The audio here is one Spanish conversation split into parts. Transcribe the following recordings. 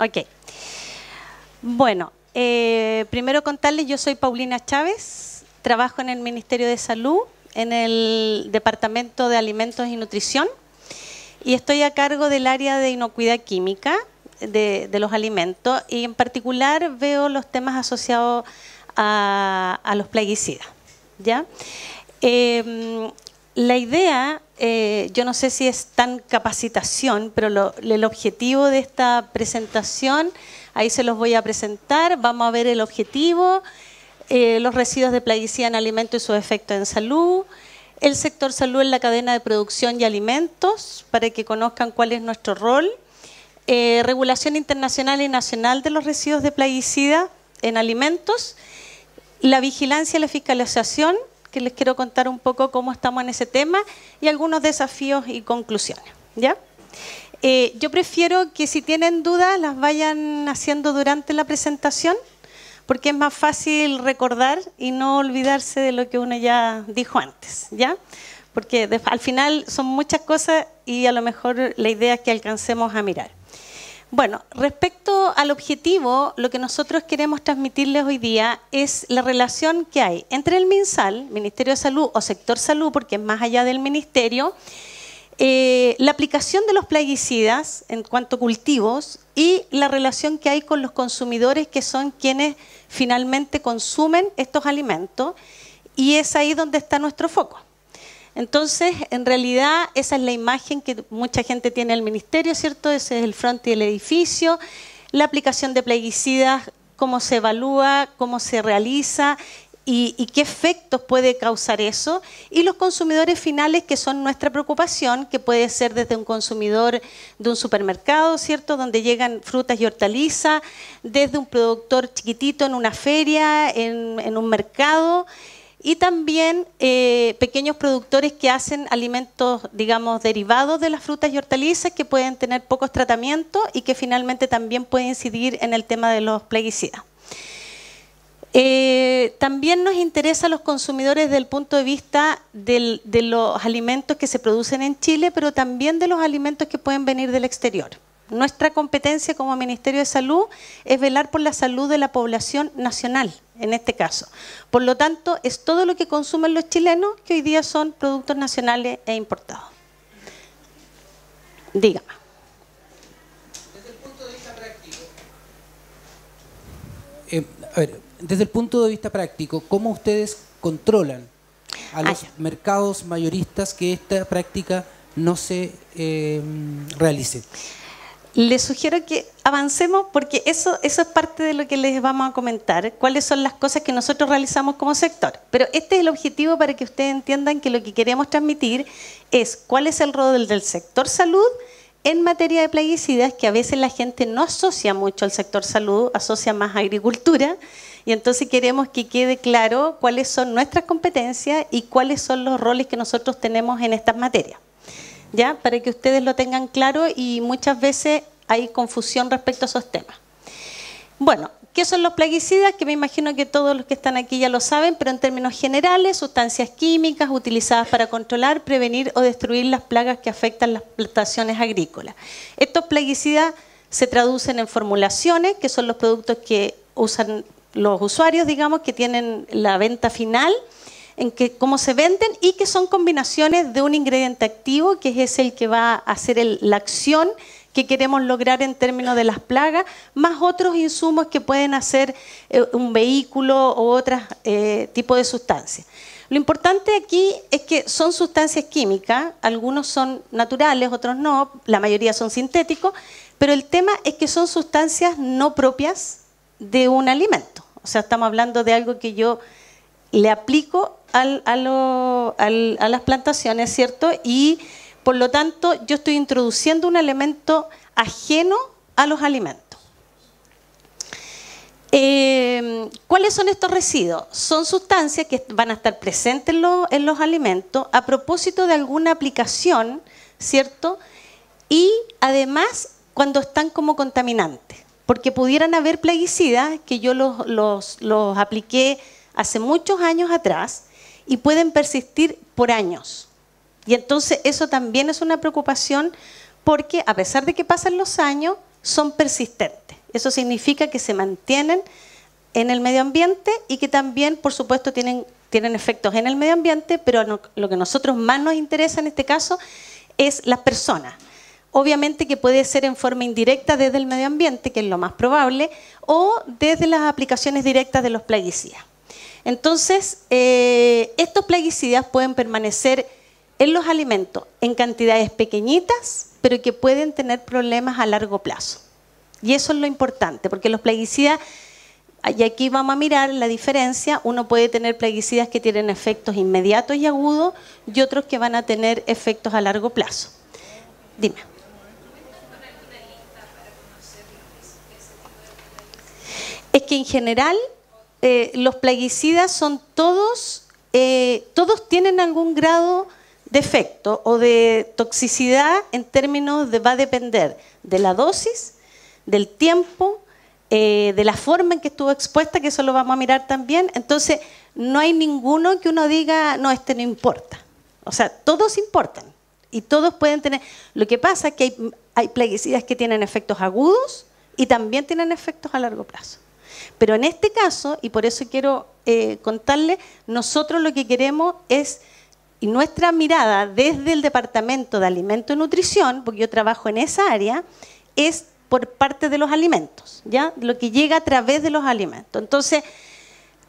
Ok. Bueno, eh, primero contarles, yo soy Paulina Chávez, trabajo en el Ministerio de Salud, en el Departamento de Alimentos y Nutrición, y estoy a cargo del área de inocuidad química de, los alimentos, y en particular veo los temas asociados a, los plaguicidas. ¿ya? Eh, la idea, eh, yo no sé si es tan capacitación, pero el objetivo de esta presentación, ahí se los voy a presentar, vamos a ver el objetivo, eh, los residuos de plaguicida en alimentos y sus efectos en salud, el sector salud en la cadena de producción y alimentos, para que conozcan cuál es nuestro rol, eh, regulación internacional y nacional de los residuos de plaguicida en alimentos, la vigilancia y la fiscalización, que les quiero contar un poco cómo estamos en ese tema y algunos desafíos y conclusiones. ¿ya? Eh, yo prefiero que si tienen dudas las vayan haciendo durante la presentación porque es más fácil recordar y no olvidarse de lo que uno ya dijo antes, ¿ya? Porque al final son muchas cosas y a lo mejor la idea es que alcancemos a mirar. Bueno, respecto al objetivo, lo que nosotros queremos transmitirles hoy día es la relación que hay entre el MinSal, Ministerio de Salud o Sector Salud, porque es más allá del Ministerio, eh, la aplicación de los plaguicidas en cuanto a cultivos y la relación que hay con los consumidores que son quienes finalmente consumen estos alimentos y es ahí donde está nuestro foco. Entonces, en realidad, esa es la imagen que mucha gente tiene del ministerio, ¿cierto? Ese es el frente del edificio, la aplicación de plaguicidas, cómo se evalúa, cómo se realiza y, qué efectos puede causar eso. Y los consumidores finales, que son nuestra preocupación, que puede ser desde un consumidor de un supermercado, ¿cierto? Donde llegan frutas y hortalizas, desde un productor chiquitito en una feria, en un mercado y también eh, pequeños productores que hacen alimentos, digamos, derivados de las frutas y hortalizas que pueden tener pocos tratamientos y que finalmente también pueden incidir en el tema de los plaguicidas. Eh, también nos interesa a los consumidores desde el punto de vista de los alimentos que se producen en Chile, pero también de los alimentos que pueden venir del exterior. Nuestra competencia como Ministerio de Salud es velar por la salud de la población nacional, en este caso. Por lo tanto, es todo lo que consumen los chilenos que hoy día son productos nacionales e importados. Dígame. Desde el punto de vista práctico, eh, desde el punto de vista práctico, ¿cómo ustedes controlan a los ah, mercados mayoristas que esta práctica no se eh, realice? Les sugiero que avancemos porque eso, eso es parte de lo que les vamos a comentar, cuáles son las cosas que nosotros realizamos como sector. Pero este es el objetivo para que ustedes entiendan que lo que queremos transmitir es cuál es el rol del sector salud en materia de plaguicidas, que a veces la gente no asocia mucho al sector salud, asocia más a agricultura, y entonces queremos que quede claro cuáles son nuestras competencias y cuáles son los roles que nosotros tenemos en estas materias. Para que ustedes lo tengan claro y muchas veces hay confusión respecto a esos temas. Bueno, ¿qué son los plaguicidas? Que me imagino que todos los que están aquí ya lo saben, pero en términos generales, sustancias químicas utilizadas para controlar, prevenir o destruir las plagas que afectan las plantaciones agrícolas. Estos plaguicidas se traducen en formulaciones, que son los productos que usan los usuarios, digamos, que tienen la venta final en que, cómo se venden y que son combinaciones de un ingrediente activo, que es el que va a hacer la acción que queremos lograr en términos de las plagas, más otros insumos que pueden hacer eh, un vehículo u otro eh, tipo de sustancias. Lo importante aquí es que son sustancias químicas, algunos son naturales, otros no, la mayoría son sintéticos, pero el tema es que son sustancias no propias de un alimento. O sea, estamos hablando de algo que yo le aplico a, las plantaciones, ¿cierto? Y por lo tanto yo estoy introduciendo un elemento ajeno a los alimentos. Eh, ¿Cuáles son estos residuos? Son sustancias que van a estar presentes en los, alimentos a propósito de alguna aplicación, ¿cierto? Y además cuando están como contaminantes, porque pudieran haber plaguicidas que yo los, los apliqué hace muchos años atrás y pueden persistir por años. Y entonces eso también es una preocupación porque a pesar de que pasan los años, son persistentes. Eso significa que se mantienen en el medio ambiente y que también, por supuesto, tienen, efectos en el medio ambiente, pero lo que a nosotros más nos interesa en este caso es las personas. Obviamente que puede ser en forma indirecta desde el medio ambiente, que es lo más probable, o desde las aplicaciones directas de los plaguicidas. Entonces, eh, estos plaguicidas pueden permanecer en los alimentos en cantidades pequeñitas, pero que pueden tener problemas a largo plazo. Y eso es lo importante, porque los plaguicidas, y aquí vamos a mirar la diferencia, uno puede tener plaguicidas que tienen efectos inmediatos y agudos y otros que van a tener efectos a largo plazo. Dime. Es que en general eh, los plaguicidas son todos, eh, todos tienen algún grado de efecto o de toxicidad en términos de va a depender de la dosis, del tiempo, eh, de la forma en que estuvo expuesta, que eso lo vamos a mirar también. Entonces, no hay ninguno que uno diga, no, este no importa. O sea, todos importan y todos pueden tener... Lo que pasa es que hay, hay plaguicidas que tienen efectos agudos y también tienen efectos a largo plazo. Pero en este caso, y por eso quiero eh, contarle, nosotros lo que queremos es, y nuestra mirada desde el Departamento de Alimento y Nutrición, porque yo trabajo en esa área, es por parte de los alimentos, ¿ya? Lo que llega a través de los alimentos. Entonces,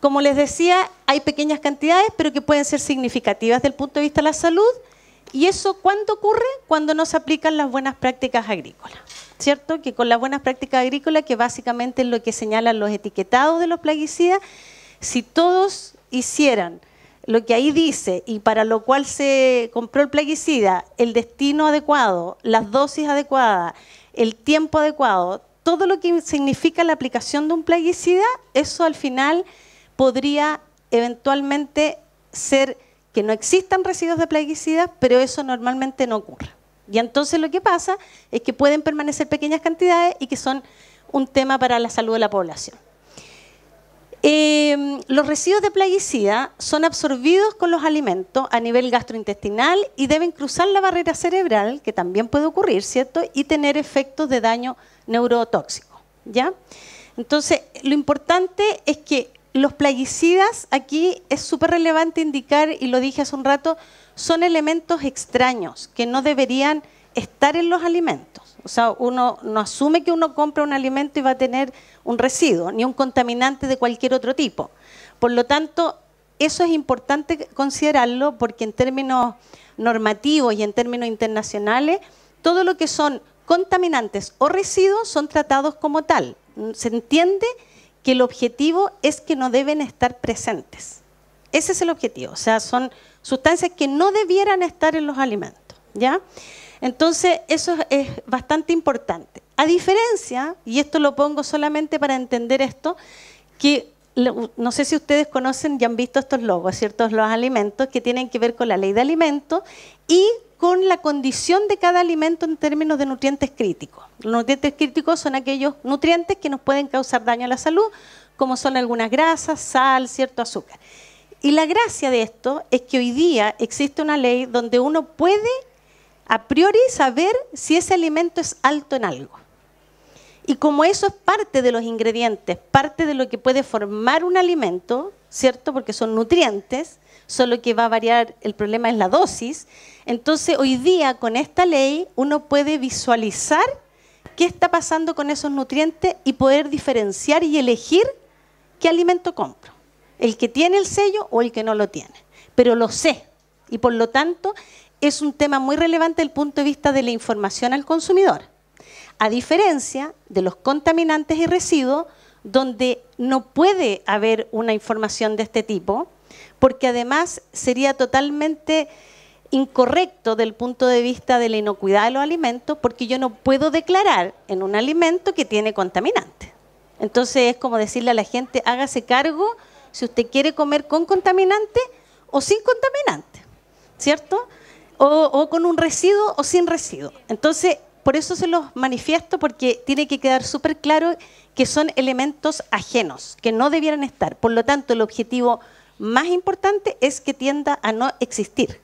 como les decía, hay pequeñas cantidades, pero que pueden ser significativas desde el punto de vista de la salud. ¿Y eso cuándo ocurre? Cuando no se aplican las buenas prácticas agrícolas. ¿cierto? Que con las buenas prácticas agrícolas, que básicamente es lo que señalan los etiquetados de los plaguicidas, si todos hicieran lo que ahí dice y para lo cual se compró el plaguicida, el destino adecuado, las dosis adecuadas, el tiempo adecuado, todo lo que significa la aplicación de un plaguicida, eso al final podría eventualmente ser que no existan residuos de plaguicidas, pero eso normalmente no ocurre. Y entonces lo que pasa es que pueden permanecer pequeñas cantidades y que son un tema para la salud de la población. Em, los residuos de plaguicida son absorbidos con los alimentos a nivel gastrointestinal y deben cruzar la barrera cerebral, que también puede ocurrir, ¿cierto? Y tener efectos de daño neurotóxico, ¿ya? Entonces, lo importante es que los plaguicidas, aquí es súper relevante indicar, y lo dije hace un rato, son elementos extraños que no deberían estar en los alimentos. O sea, uno no asume que uno compra un alimento y va a tener un residuo, ni un contaminante de cualquier otro tipo. Por lo tanto, eso es importante considerarlo porque en términos normativos y en términos internacionales, todo lo que son contaminantes o residuos son tratados como tal. Se entiende que el objetivo es que no deben estar presentes. Ese es el objetivo, o sea, son sustancias que no debieran estar en los alimentos, ¿ya? Entonces, eso es bastante importante. A diferencia, y esto lo pongo solamente para entender esto, que no sé si ustedes conocen y han visto estos logos, ciertos los alimentos que tienen que ver con la ley de alimentos y con la condición de cada alimento en términos de nutrientes críticos. Los nutrientes críticos son aquellos nutrientes que nos pueden causar daño a la salud, como son algunas grasas, sal, cierto azúcar. Y la gracia de esto es que hoy día existe una ley donde uno puede a priori saber si ese alimento es alto en algo. Y como eso es parte de los ingredientes, parte de lo que puede formar un alimento, ¿cierto? Porque son nutrientes, solo que va a variar, el problema es la dosis. Entonces, hoy día con esta ley uno puede visualizar qué está pasando con esos nutrientes y poder diferenciar y elegir qué alimento compra el que tiene el sello o el que no lo tiene. Pero lo sé y por lo tanto es un tema muy relevante desde el punto de vista de la información al consumidor. A diferencia de los contaminantes y residuos, donde no puede haber una información de este tipo, porque además sería totalmente incorrecto del punto de vista de la inocuidad de los alimentos, porque yo no puedo declarar en un alimento que tiene contaminante. Entonces es como decirle a la gente, hágase cargo si usted quiere comer con contaminante o sin contaminante, ¿cierto? O, con un residuo o sin residuo. Entonces, por eso se los manifiesto, porque tiene que quedar súper claro que son elementos ajenos, que no debieran estar. Por lo tanto, el objetivo más importante es que tienda a no existir,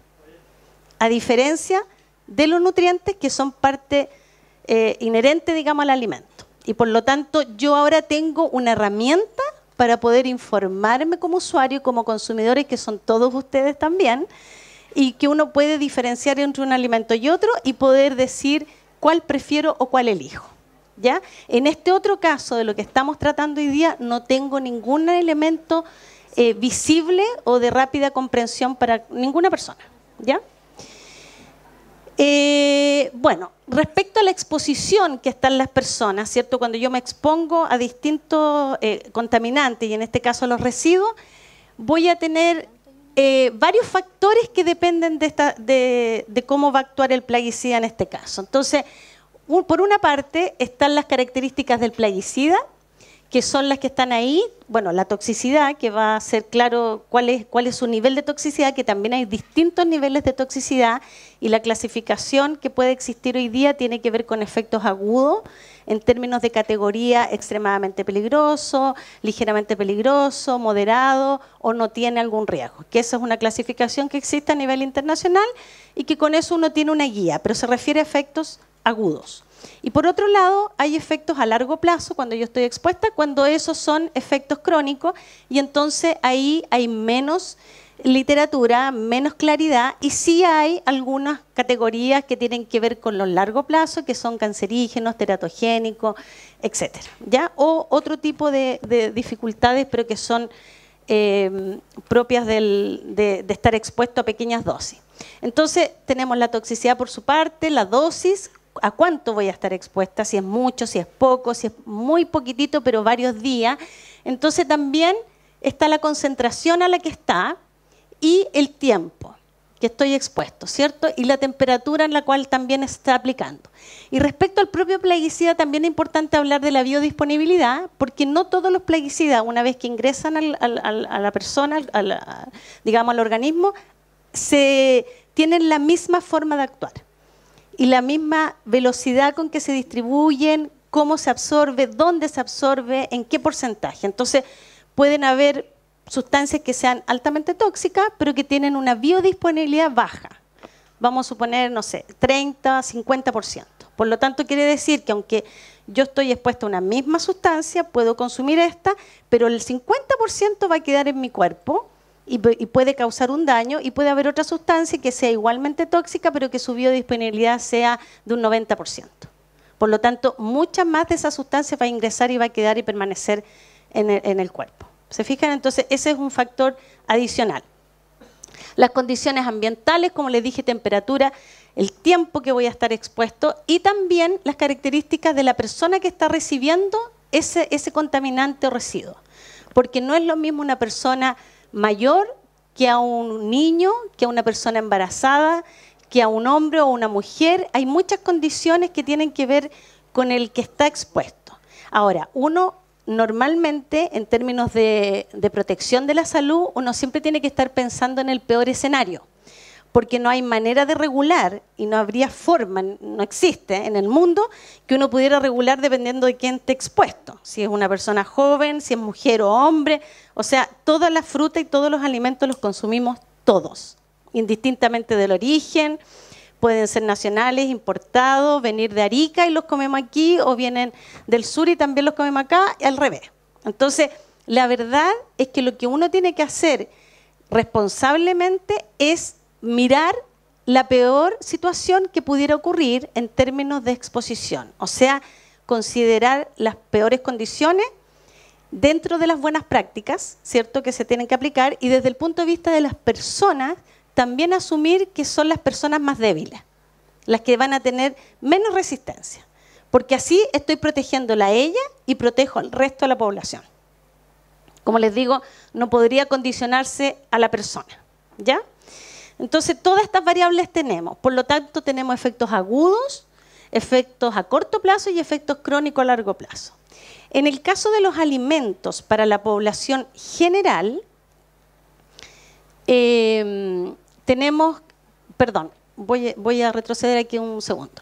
a diferencia de los nutrientes que son parte eh, inherente, digamos, al alimento. Y por lo tanto, yo ahora tengo una herramienta para poder informarme como usuario, como consumidores, que son todos ustedes también, y que uno puede diferenciar entre un alimento y otro y poder decir cuál prefiero o cuál elijo. ¿Ya? En este otro caso de lo que estamos tratando hoy día, no tengo ningún elemento eh, visible o de rápida comprensión para ninguna persona. ¿Ya? Eh, bueno, respecto a la exposición que están las personas, ¿cierto? Cuando yo me expongo a distintos eh, contaminantes y en este caso a los residuos, voy a tener eh, varios factores que dependen de, cómo va a actuar el plaguicida en este caso. Entonces, por una parte están las características del plaguicida, que son las que están ahí, bueno, la toxicidad, que va a ser claro cuál es, cuál es su nivel de toxicidad, que también hay distintos niveles de toxicidad y la clasificación que puede existir hoy día tiene que ver con efectos agudos en términos de categoría extremadamente peligroso, ligeramente peligroso, moderado o no tiene algún riesgo, que esa es una clasificación que existe a nivel internacional y que con eso uno tiene una guía, pero se refiere a efectos agudos. Y por otro lado, hay efectos a largo plazo cuando yo estoy expuesta, cuando esos son efectos crónicos y entonces ahí hay menos literatura, menos claridad y sí hay algunas categorías que tienen que ver con los largo plazo, que son cancerígenos, teratogénicos, etcétera, ¿ya? O otro tipo de, dificultades, pero que son eh, propias de estar expuesto a pequeñas dosis. Entonces tenemos la toxicidad por su parte, la dosis, a cuánto voy a estar expuesta, si es mucho, si es poco, si es muy poquitito, pero varios días. Entonces también está la concentración a la que está y el tiempo que estoy expuesto, ¿cierto? Y la temperatura en la cual también está aplicando. Y respecto al propio plaguicida, también es importante hablar de la biodisponibilidad, porque no todos los plaguicidas, una vez que ingresan a la persona, al, digamos al organismo, se tienen la misma forma de actuar y la misma velocidad con que se distribuyen, cómo se absorbe, dónde se absorbe, en qué porcentaje. Entonces, pueden haber sustancias que sean altamente tóxicas, pero que tienen una biodisponibilidad baja. Vamos a suponer, no sé, 30, 50%. Por lo tanto, quiere decir que aunque yo estoy expuesto a una misma sustancia, puedo consumir esta, pero el 50% va a quedar en mi cuerpo y, puede causar un daño y puede haber otra sustancia que sea igualmente tóxica pero que su biodisponibilidad sea de un 90%. Por lo tanto, mucha más de esa sustancia va a ingresar y va a quedar y permanecer en el, cuerpo. ¿Se fijan? Entonces, ese es un factor adicional. Las condiciones ambientales, como les dije, temperatura, el tiempo que voy a estar expuesto y también las características de la persona que está recibiendo ese, ese contaminante o residuo. Porque no es lo mismo una persona mayor que a un niño, que a una persona embarazada, que a un hombre o una mujer. Hay muchas condiciones que tienen que ver con el que está expuesto. Ahora, uno normalmente, en términos de, de protección de la salud, uno siempre tiene que estar pensando en el peor escenario porque no hay manera de regular y no habría forma, no existe en el mundo que uno pudiera regular dependiendo de quién esté expuesto, si es una persona joven, si es mujer o hombre, o sea, toda la fruta y todos los alimentos los consumimos todos, indistintamente del origen, pueden ser nacionales, importados, venir de Arica y los comemos aquí, o vienen del sur y también los comemos acá, y al revés. Entonces, la verdad es que lo que uno tiene que hacer responsablemente es mirar la peor situación que pudiera ocurrir en términos de exposición, o sea, considerar las peores condiciones dentro de las buenas prácticas, ¿cierto?, que se tienen que aplicar y desde el punto de vista de las personas, también asumir que son las personas más débiles, las que van a tener menos resistencia, porque así estoy protegiéndola a ella y protejo al resto de la población. Como les digo, no podría condicionarse a la persona, ¿ya? Entonces, todas estas variables tenemos. Por lo tanto, tenemos efectos agudos, efectos a corto plazo y efectos crónicos a largo plazo. En el caso de los alimentos para la población general, eh, tenemos, perdón, voy, a retroceder aquí un segundo.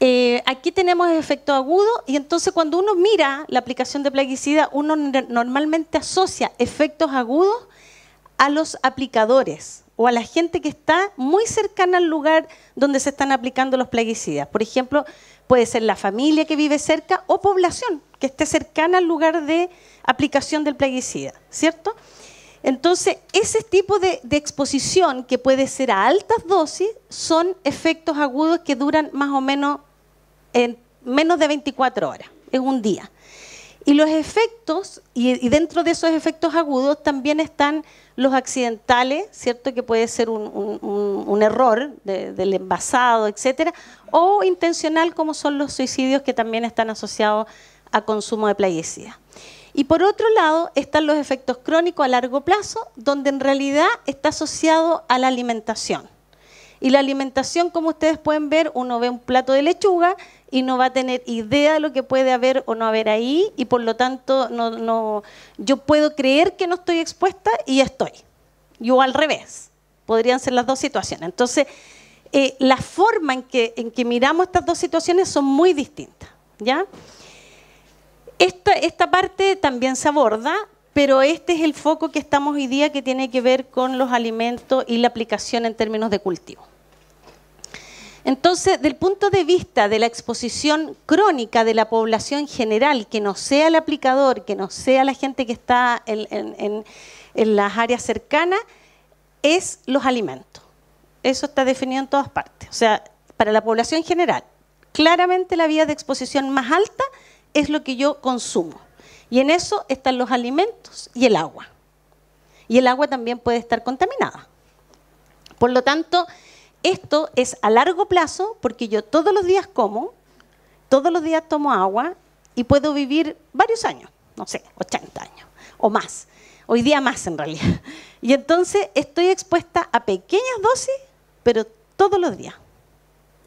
Eh, aquí tenemos efectos agudos y entonces cuando uno mira la aplicación de plaguicida, uno normalmente asocia efectos agudos a los aplicadores, o a la gente que está muy cercana al lugar donde se están aplicando los plaguicidas. Por ejemplo, puede ser la familia que vive cerca o población que esté cercana al lugar de aplicación del plaguicida, ¿cierto? Entonces, ese tipo de, exposición que puede ser a altas dosis son efectos agudos que duran más o menos en menos de 24 horas, en un día. Y los efectos, y, dentro de esos efectos agudos también están los accidentales, ¿cierto? Que puede ser un, error del envasado, etcétera, o intencional, como son los suicidios que también están asociados a consumo de plaguicida. Y por otro lado están los efectos crónicos a largo plazo, donde en realidad está asociado a la alimentación. Y la alimentación, como ustedes pueden ver, uno ve un plato de lechuga y no va a tener idea de lo que puede haber o no haber ahí y por lo tanto no, no, yo puedo creer que no estoy expuesta y estoy. Yo al revés. Podrían ser las dos situaciones. Entonces, eh, la forma en que, en que miramos estas dos situaciones son muy distintas. ¿ya? Esta, esta parte también se aborda, pero este es el foco que estamos hoy día que tiene que ver con los alimentos y la aplicación en términos de cultivo. Entonces, del punto de vista de la exposición crónica de la población general, que no sea el aplicador, que no sea la gente que está en, en las áreas cercanas, es los alimentos. Eso está definido en todas partes. O sea, para la población general, claramente la vía de exposición más alta es lo que yo consumo. Y en eso están los alimentos y el agua. Y el agua también puede estar contaminada. Por lo tanto, esto es a largo plazo porque yo todos los días como, todos los días tomo agua y puedo vivir varios años, no sé, 80 años o más, hoy día más en realidad. Y entonces estoy expuesta a pequeñas dosis, pero todos los días,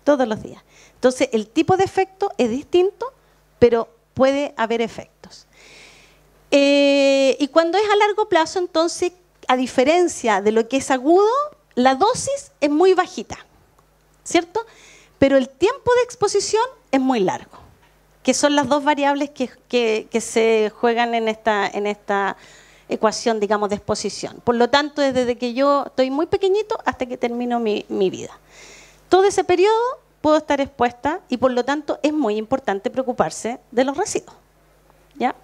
todos los días. Entonces el tipo de efecto es distinto, pero puede haber efectos. Eh, y cuando es a largo plazo, entonces, a diferencia de lo que es agudo, la dosis es muy bajita, ¿cierto? Pero el tiempo de exposición es muy largo, que son las dos variables que, se juegan en esta, en esta ecuación, digamos, de exposición. Por lo tanto, desde que yo estoy muy pequeñito hasta que termino mi, mi vida. Todo ese periodo puedo estar expuesta y por lo tanto es muy importante preocuparse de los residuos. ¿Ya?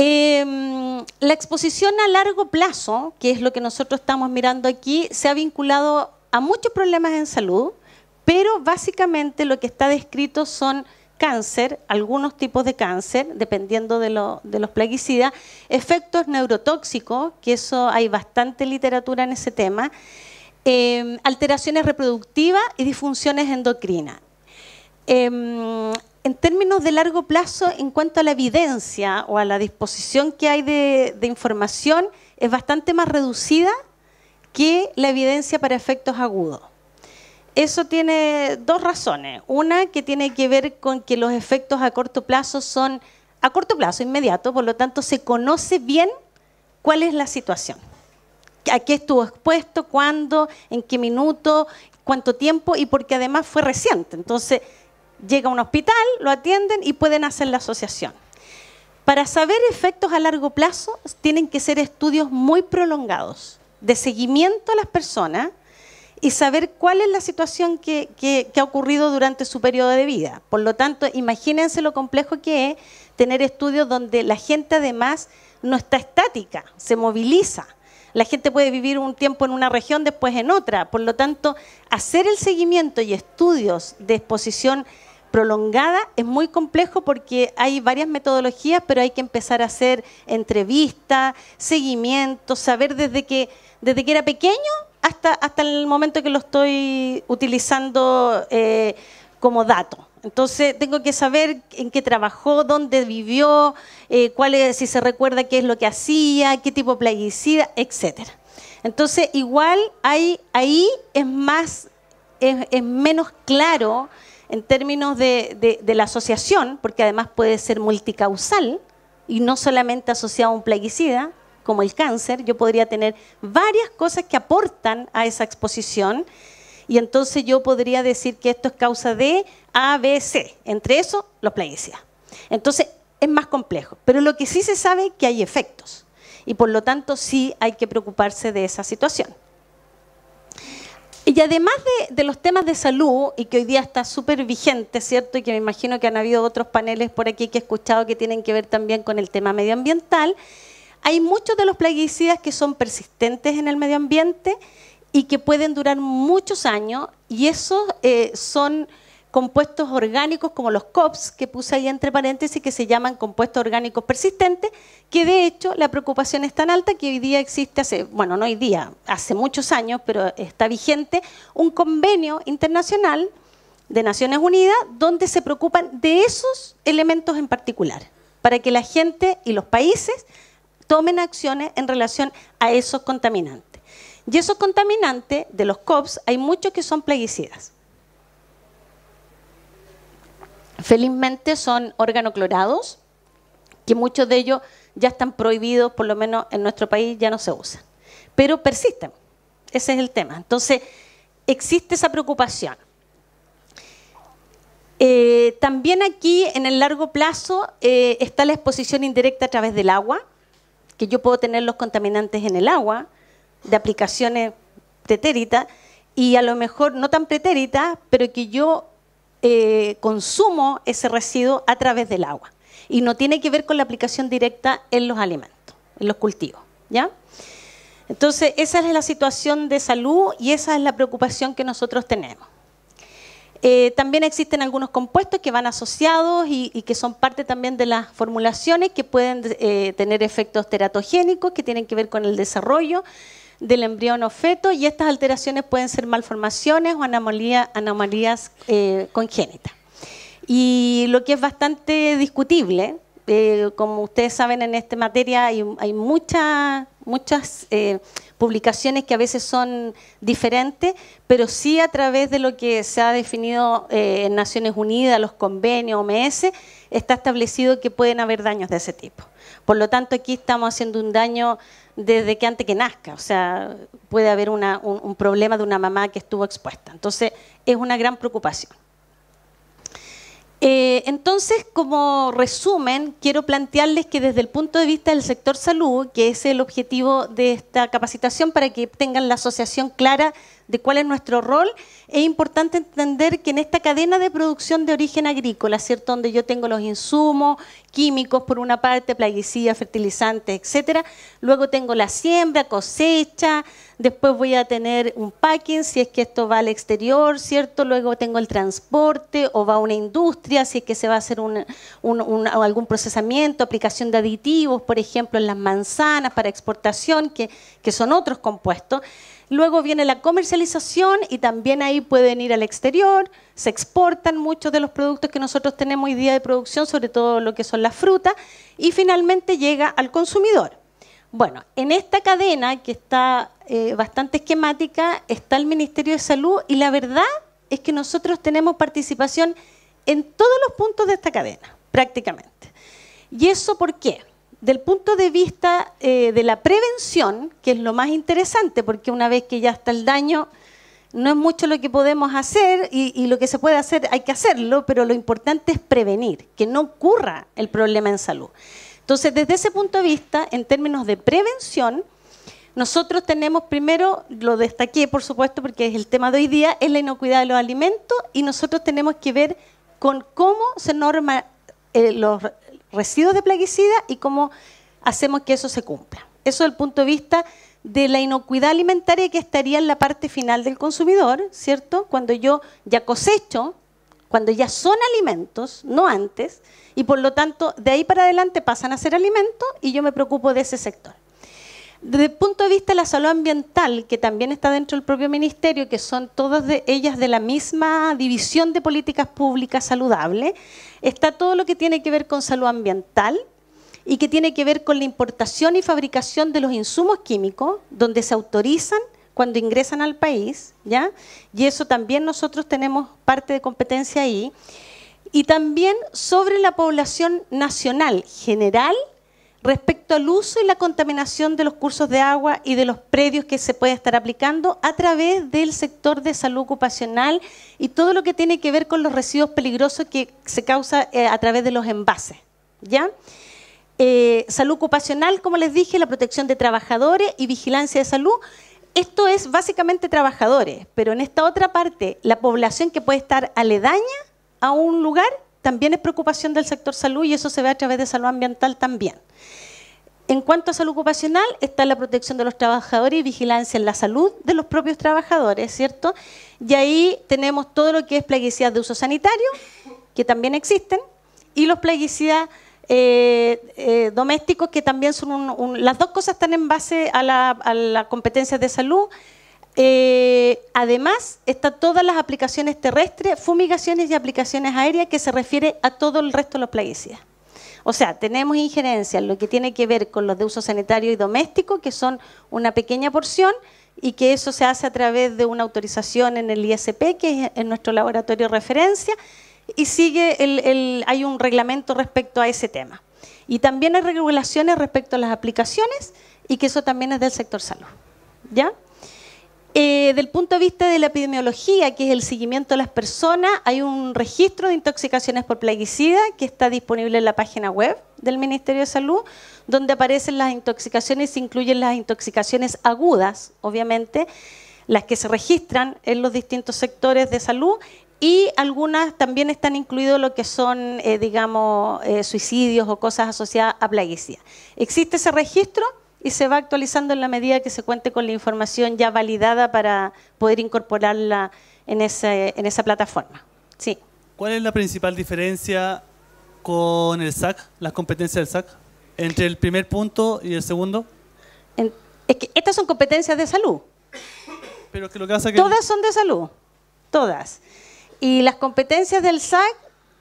Em, la exposición a largo plazo, que es lo que nosotros estamos mirando aquí, se ha vinculado a muchos problemas en salud, pero básicamente lo que está descrito son cáncer, algunos tipos de cáncer, dependiendo de, los plaguicidas, efectos neurotóxicos, que eso hay bastante literatura en ese tema, em, alteraciones reproductivas y disfunciones endocrinas. Em, en términos de largo plazo, en cuanto a la evidencia o a la disposición que hay de, información, es bastante más reducida que la evidencia para efectos agudos. Eso tiene dos razones. Una que tiene que ver con que los efectos a corto plazo son a corto plazo, inmediato, por lo tanto se conoce bien cuál es la situación. A qué estuvo expuesto, cuándo, en qué minuto, cuánto tiempo y porque además fue reciente. Entonces llega a un hospital, lo atienden y pueden hacer la asociación. Para saber efectos a largo plazo, tienen que ser estudios muy prolongados, de seguimiento a las personas y saber cuál es la situación que, ha ocurrido durante su periodo de vida. Por lo tanto, imagínense lo complejo que es tener estudios donde la gente además no está estática, se moviliza. La gente puede vivir un tiempo en una región, después en otra. Por lo tanto, hacer el seguimiento y estudios de exposición prolongada es muy complejo porque hay varias metodologías, pero hay que empezar a hacer entrevistas, seguimiento, saber desde que, desde que era pequeño hasta, hasta el momento que lo estoy utilizando eh, como dato. Entonces tengo que saber en qué trabajó, dónde vivió, eh, cuál si se recuerda qué es lo que hacía, qué tipo de plaguicida, etcétera. Entonces igual hay, ahí es más es, es menos claro en términos de, la asociación, porque además puede ser multicausal y no solamente asociado a un plaguicida, como el cáncer, yo podría tener varias cosas que aportan a esa exposición y entonces yo podría decir que esto es causa de A, B, C, entre eso los plaguicidas. Entonces es más complejo, pero lo que sí se sabe es que hay efectos y por lo tanto sí hay que preocuparse de esa situación. Y además de, los temas de salud, y que hoy día está súper vigente, ¿cierto? Y que me imagino que han habido otros paneles por aquí que he escuchado que tienen que ver también con el tema medioambiental, hay muchos de los plaguicidas que son persistentes en el medio ambiente y que pueden durar muchos años, y esos eh, son compuestos orgánicos como los COPs, que puse ahí entre paréntesis, que se llaman compuestos orgánicos persistentes, que de hecho la preocupación es tan alta que hoy día existe, hace, bueno, no hoy día, hace muchos años, pero está vigente, un convenio internacional de Naciones Unidas donde se preocupan de esos elementos en particular, para que la gente y los países tomen acciones en relación a esos contaminantes. Y esos contaminantes de los COPs hay muchos que son plaguicidas Felizmente son clorados, que muchos de ellos ya están prohibidos, por lo menos en nuestro país ya no se usan, pero persisten. Ese es el tema. Entonces, existe esa preocupación. Eh, también aquí, en el largo plazo, eh, está la exposición indirecta a través del agua, que yo puedo tener los contaminantes en el agua, de aplicaciones pretéritas, y a lo mejor no tan pretéritas, pero que yo eh, consumo ese residuo a través del agua y no tiene que ver con la aplicación directa en los alimentos, en los cultivos. ¿ya? Entonces, esa es la situación de salud y esa es la preocupación que nosotros tenemos. Eh, también existen algunos compuestos que van asociados y, que son parte también de las formulaciones que pueden eh, tener efectos teratogénicos que tienen que ver con el desarrollo del embrión o feto y estas alteraciones pueden ser malformaciones o anomalías eh, congénitas. Y lo que es bastante discutible, eh, como ustedes saben en esta materia hay, hay muchas eh, publicaciones que a veces son diferentes, pero sí a través de lo que se ha definido en Naciones Unidas, los convenios, OMS, está establecido que pueden haber daños de ese tipo. Por lo tanto, aquí estamos haciendo un daño desde que antes que nazca. O sea, puede haber un, problema de una mamá que estuvo expuesta. Entonces, es una gran preocupación. Eh, entonces, como resumen, quiero plantearles que desde el punto de vista del sector salud, que es el objetivo de esta capacitación para que tengan la asociación clara de cuál es nuestro rol, es importante entender que en esta cadena de producción de origen agrícola, ¿cierto? Donde yo tengo los insumos, químicos por una parte, plaguicidas, fertilizantes, etcétera. Luego tengo la siembra, cosecha, después voy a tener un packing si es que esto va al exterior, ¿cierto? Luego tengo el transporte o va a una industria si es que se va a hacer algún procesamiento, aplicación de aditivos, por ejemplo, en las manzanas para exportación, que son otros compuestos. Luego viene la comercialización y también ahí pueden ir al exterior, se exportan muchos de los productos que nosotros tenemos hoy día de producción, sobre todo lo que son las frutas, y finalmente llega al consumidor. Bueno, en esta cadena que está eh, bastante esquemática está el Ministerio de Salud y la verdad es que nosotros tenemos participación en todos los puntos de esta cadena, prácticamente. ¿Y eso por qué? Del punto de vista eh, de la prevención, que es lo más interesante, porque una vez que ya está el daño, no es mucho lo que podemos hacer y, lo que se puede hacer hay que hacerlo, pero lo importante es prevenir, que no ocurra el problema en salud. Entonces, desde ese punto de vista, en términos de prevención, nosotros tenemos primero, lo destaqué por supuesto porque es el tema de hoy día, es la inocuidad de los alimentos y nosotros tenemos que ver con cómo se norma eh, los residuos de plaguicida y cómo hacemos que eso se cumpla. Eso desde el punto de vista de la inocuidad alimentaria que estaría en la parte final del consumidor, ¿cierto? Cuando yo ya cosecho, cuando ya son alimentos, no antes, y por lo tanto de ahí para adelante pasan a ser alimentos y yo me preocupo de ese sector. Desde el punto de vista de la salud ambiental, que también está dentro del propio ministerio, que son todas ellas de la misma división de políticas públicas saludables, está todo lo que tiene que ver con salud ambiental y que tiene que ver con la importación y fabricación de los insumos químicos, donde se autorizan cuando ingresan al país, ¿ya? Y eso también nosotros tenemos parte de competencia ahí. Y también sobre la población nacional general respecto al uso y la contaminación de los cursos de agua y de los predios que se puede estar aplicando a través del sector de salud ocupacional y todo lo que tiene que ver con los residuos peligrosos que se causa eh, a través de los envases. ¿Ya? Eh, salud ocupacional, como les dije, la protección de trabajadores y vigilancia de salud. Esto es básicamente trabajadores, pero en esta otra parte, la población que puede estar aledaña a un lugar también es preocupación del sector salud y eso se ve a través de salud ambiental también en cuanto a salud ocupacional, está la protección de los trabajadores y vigilancia en la salud de los propios trabajadores, ¿cierto? Y ahí tenemos todo lo que es plaguicidas de uso sanitario, que también existen, y los plaguicidas eh, eh, domésticos, que también son un, Las dos cosas están en base a la, competencia de salud. Eh, además, están todas las aplicaciones terrestres, fumigaciones y aplicaciones aéreas que se refiere a todo el resto de los plaguicidas. O sea, tenemos injerencia en lo que tiene que ver con los de uso sanitario y doméstico, que son una pequeña porción, y que eso se hace a través de una autorización en el ISP, que es nuestro laboratorio de referencia, y sigue hay un reglamento respecto a ese tema. Y también hay regulaciones respecto a las aplicaciones y que eso también es del sector salud. ¿Ya? Eh, del punto de vista de la epidemiología, que es el seguimiento de las personas, hay un registro de intoxicaciones por plaguicida que está disponible en la página web del Ministerio de Salud, donde aparecen las intoxicaciones, se incluyen las intoxicaciones agudas, obviamente, las que se registran en los distintos sectores de salud y algunas también están incluidos lo que son, eh, digamos, eh, suicidios o cosas asociadas a plaguicida. Existe ese registro y se va actualizando en la medida que se cuente con la información ya validada para poder incorporarla en, esa plataforma. Sí. ¿Cuál es la principal diferencia con el SAC, las competencias del SAC, entre el primer punto y el segundo? es que estas son competencias de salud. Pero todas son de salud, todas. Y las competencias del SAC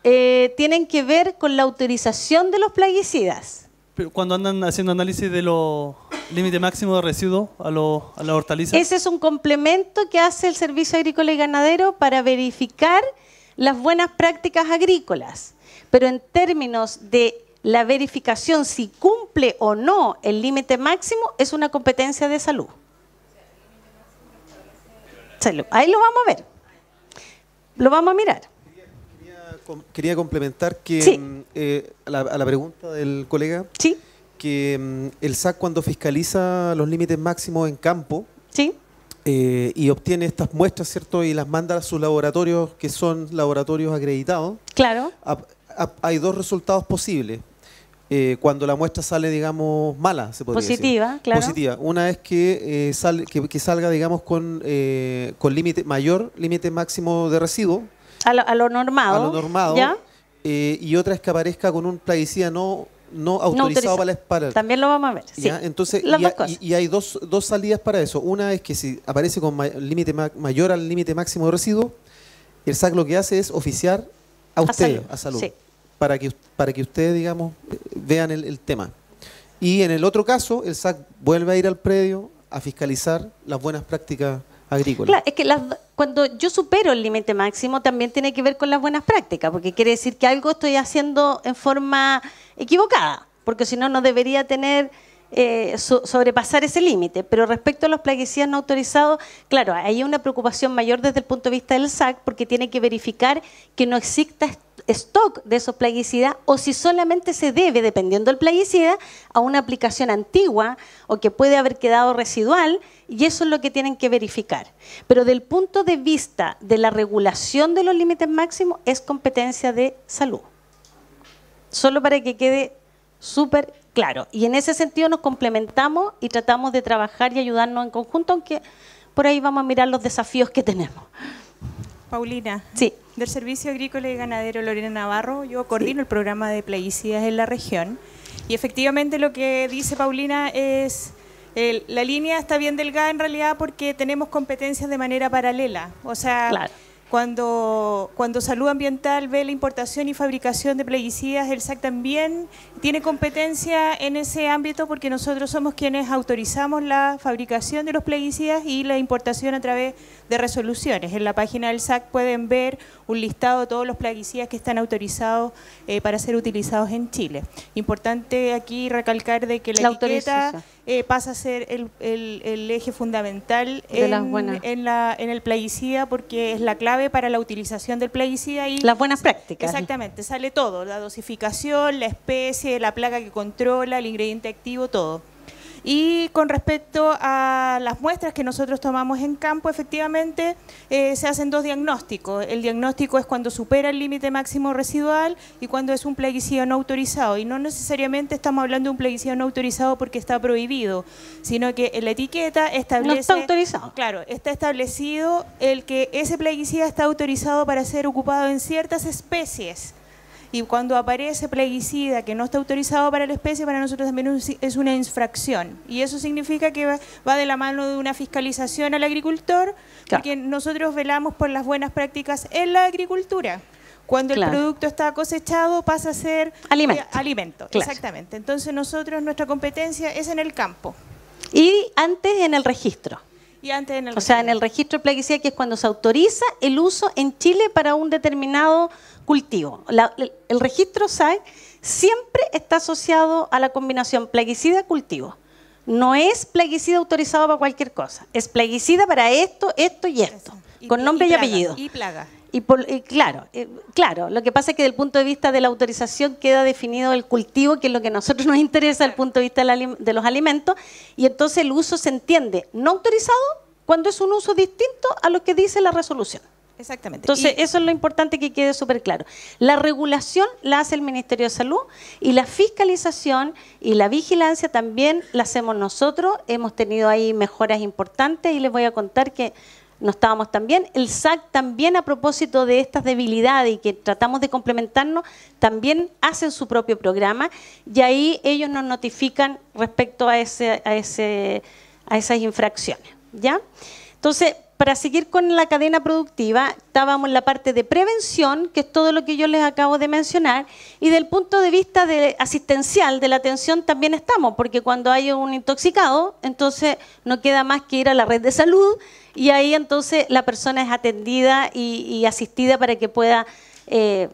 eh, tienen que ver con la autorización de los plaguicidas cuando andan haciendo análisis de los límites máximos de residuos a, la a Ese es un complemento que hace el Servicio Agrícola y Ganadero para verificar las buenas prácticas agrícolas. Pero en términos de la verificación si cumple o no el límite máximo, es una competencia de Salud. Ahí lo vamos a ver. Lo vamos a mirar quería complementar que mm, eh, a, la, pregunta del colega, que mm, el SAC cuando fiscaliza los límites máximos en campo eh, y obtiene estas muestras, ¿cierto? Y las manda a sus laboratorios, que son laboratorios acreditados. Claro. hay dos resultados posibles. Eh, cuando la muestra sale, digamos, mala, se podría Positiva, claro. Positiva. Una es que, eh, que, salga, digamos, con, con límite mayor límite máximo de residuo, a lo, normado. A lo normado. Eh, y otra es que aparezca con un plaguicida no, no autorizado, para la También lo vamos a ver. Entonces, y, hay dos, dos, salidas para eso. Una es que si aparece con límite mayor al límite máximo de residuo, el SAC lo que hace es oficiar a usted, a salud, para que para que ustedes, digamos, vean el, el tema. Y en el otro caso, el SAC vuelve a ir al predio a fiscalizar las buenas prácticas agrícolas. Claro, es que las, cuando yo supero el límite máximo también tiene que ver con las buenas prácticas, porque quiere decir que algo estoy haciendo en forma equivocada, porque si no, no debería tener eh, sobrepasar ese límite. Pero respecto a los plaguicidas no autorizados, claro, hay una preocupación mayor desde el punto de vista del SAC porque tiene que verificar que no exista stock de esos plaguicidas o si solamente se debe, dependiendo del plaguicida, a una aplicación antigua o que puede haber quedado residual y eso es lo que tienen que verificar. Pero del punto de vista de la regulación de los límites máximos es competencia de salud. Solo para que quede súper Claro, y en ese sentido nos complementamos y tratamos de trabajar y ayudarnos en conjunto, aunque por ahí vamos a mirar los desafíos que tenemos. Paulina, del Servicio Agrícola y Ganadero Lorena Navarro, yo coordino el programa de plaguicidas en la región y efectivamente lo que dice Paulina es la línea está bien delgada en realidad porque tenemos competencias de manera paralela. O sea, cuando, cuando Salud Ambiental ve la importación y fabricación de plaguicidas, el SAC también tiene competencia en ese ámbito porque nosotros somos quienes autorizamos la fabricación de los plaguicidas y la importación a través de resoluciones. En la página del SAC pueden ver un listado de todos los plaguicidas que están autorizados eh, para ser utilizados en Chile. Importante aquí recalcar de que la etiqueta eh, pasa a ser el, el, eje fundamental en, la, en el plaguicida porque es la clave para la utilización del plaguicida. y Las buenas prácticas. Exactamente, sale todo, la dosificación, la especie, la plaga que controla, el ingrediente activo, todo. Y con respecto a las muestras que nosotros tomamos en campo, efectivamente eh, se hacen dos diagnósticos. El diagnóstico es cuando supera el límite máximo residual y cuando es un plaguicida no autorizado. Y no necesariamente estamos hablando de un plaguicida no autorizado porque está prohibido, sino que la etiqueta establece... No está autorizado. Claro, está establecido el que ese plaguicida está autorizado para ser ocupado en ciertas especies y cuando aparece plaguicida que no está autorizado para la especie, para nosotros también es una infracción. Y eso significa que va de la mano de una fiscalización al agricultor, porque nosotros velamos por las buenas prácticas en la agricultura. Cuando el producto está cosechado pasa a ser eh, alimento. Exactamente. Entonces nosotros, nuestra competencia es en el campo. Y antes en el registro. Y antes O sea, en el registro de plaguicida, que es cuando se autoriza el uso en Chile para un determinado cultivo. el registro SAE siempre está asociado a la combinación plaguicida-cultivo. No es plaguicida autorizado para cualquier cosa, es plaguicida para esto, esto y esto, con nombre y, apellido. Y plaga. Y, claro, eh, claro, lo que pasa es que desde el punto de vista de la autorización queda definido el cultivo, que es lo que a nosotros nos interesa desde el punto de vista de los alimentos, y entonces el uso se entiende no autorizado cuando es un uso distinto a lo que dice la resolución. Exactamente. Entonces, eso es lo importante que quede súper claro. La regulación la hace el Ministerio de Salud y la fiscalización y la vigilancia también la hacemos nosotros. Hemos tenido ahí mejoras importantes y les voy a contar que no estábamos tan bien. El SAC también, a propósito de estas debilidades y que tratamos de complementarnos, también hacen su propio programa y ahí ellos nos notifican respecto a, ese, a, ese, a esas infracciones. ¿ya? Entonces, para seguir con la cadena productiva, estábamos en la parte de prevención, que es todo lo que yo les acabo de mencionar, y del punto de vista de asistencial, de la atención también estamos, porque cuando hay un intoxicado, entonces no queda más que ir a la red de salud y ahí entonces la persona es atendida y, asistida para que pueda, eh,